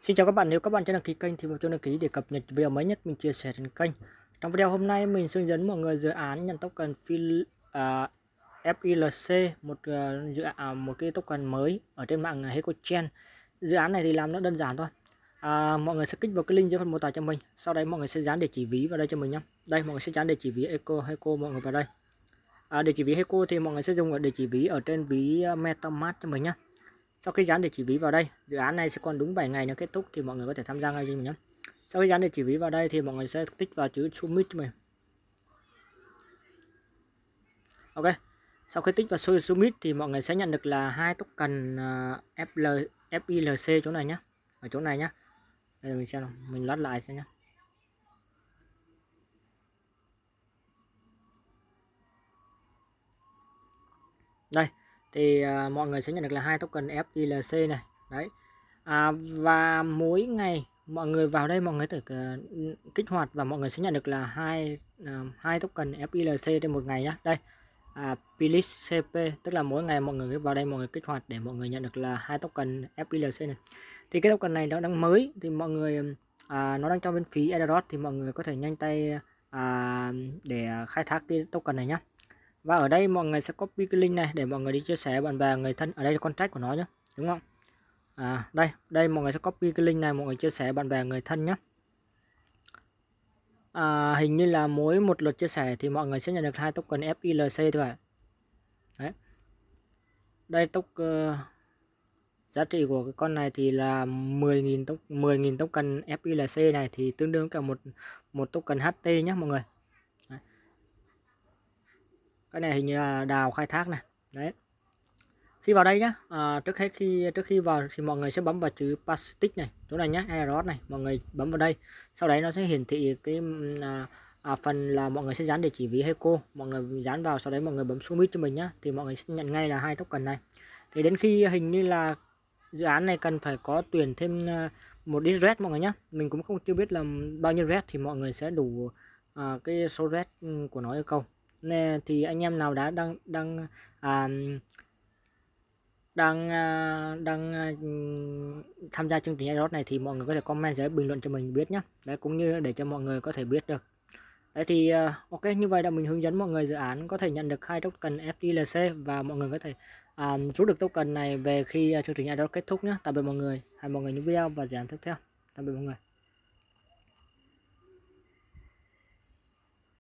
Xin chào các bạn, nếu các bạn chưa đăng ký kênh thì một cho đăng ký để cập nhật video mới nhất mình chia sẻ trên kênh. Trong video hôm nay mình sẽ hướng dẫn mọi người dự án nhận token FIL, uh, à, FILC, một uh, dự án à, uh, một cái token mới ở trên mạng HecoChain. Dự án này thì làm nó đơn giản thôi. À, mọi người sẽ kích vào cái link dưới phần mô tả cho mình. Sau đây mọi người sẽ dán địa chỉ ví vào đây cho mình nhé. Đây mọi người sẽ dán địa chỉ ví Eco Heco mọi người vào đây. À, địa chỉ ví Heco thì mọi người sẽ dùng ở địa chỉ ví ở trên ví MetaMask cho mình nhé. Sau khi dán địa chỉ ví vào đây, dự án này sẽ còn đúng 7 ngày nữa kết thúc thì mọi người có thể tham gia ngay cho mình nhé. Sau khi dán địa chỉ ví vào đây thì mọi người sẽ tích vào chữ submit cho mình. Ok. Sau khi tích vào submit thì mọi người sẽ nhận được là hai token à, FL, FILC chỗ này nhé. Ở chỗ này nhé. Đây mình xem mình lót lại xem nhé. Đây, thì à, mọi người sẽ nhận được là hai token FILC này đấy à, và mỗi ngày mọi người vào đây mọi người thể uh, kích hoạt và mọi người sẽ nhận được là hai à, hai uh, token FILC trên một ngày nhá đây à, Pilis CP tức là mỗi ngày mọi người vào đây mọi người kích hoạt để mọi người nhận được là hai token FILC này thì cái token này nó đang mới thì mọi người à, nó đang cho bên phí Ethereum thì mọi người có thể nhanh tay à, để à, khai thác cái token này nhé và ở đây mọi người sẽ copy cái link này để mọi người đi chia sẻ bạn bè người thân ở đây là contract của nó nhé đúng không à, đây đây mọi người sẽ copy cái link này mọi người chia sẻ bạn bè người thân nhé à, hình như là mỗi một lượt chia sẻ thì mọi người sẽ nhận được hai token FILC thôi ạ đấy đây token uh, ờ, giá trị của cái con này thì là 10.000 token 10.000 token FILC này thì tương đương cả một một token HT nhé mọi người cái này hình như là đào khai thác này đấy khi vào đây nhá à, trước hết khi trước khi vào thì mọi người sẽ bấm vào chữ plastic này chỗ này nhá hay này mọi người bấm vào đây sau đấy nó sẽ hiển thị cái à, à, phần là mọi người sẽ dán địa chỉ ví hay cô mọi người dán vào sau đấy mọi người bấm submit cho mình nhá thì mọi người sẽ nhận ngay là hai cần này thì đến khi hình như là dự án này cần phải có tuyển thêm à, một ít red mọi người nhá mình cũng không chưa biết là bao nhiêu red thì mọi người sẽ đủ uh, cái số red ừ, của nó yêu cầu nè thì anh em nào đã đang đang à, đang à, đang à, tham gia chương trình iRod này thì mọi người có thể comment dưới bình luận cho mình biết nhé đấy cũng như để cho mọi người có thể biết được đấy thì à, ok như vậy là mình hướng dẫn mọi người dự án có thể nhận được hai token FTLC và mọi người có thể à, rút được token này về khi chương trình iRod kết thúc nhé tạm biệt mọi người hẹn mọi người những video và dự án tiếp theo tạm biệt mọi người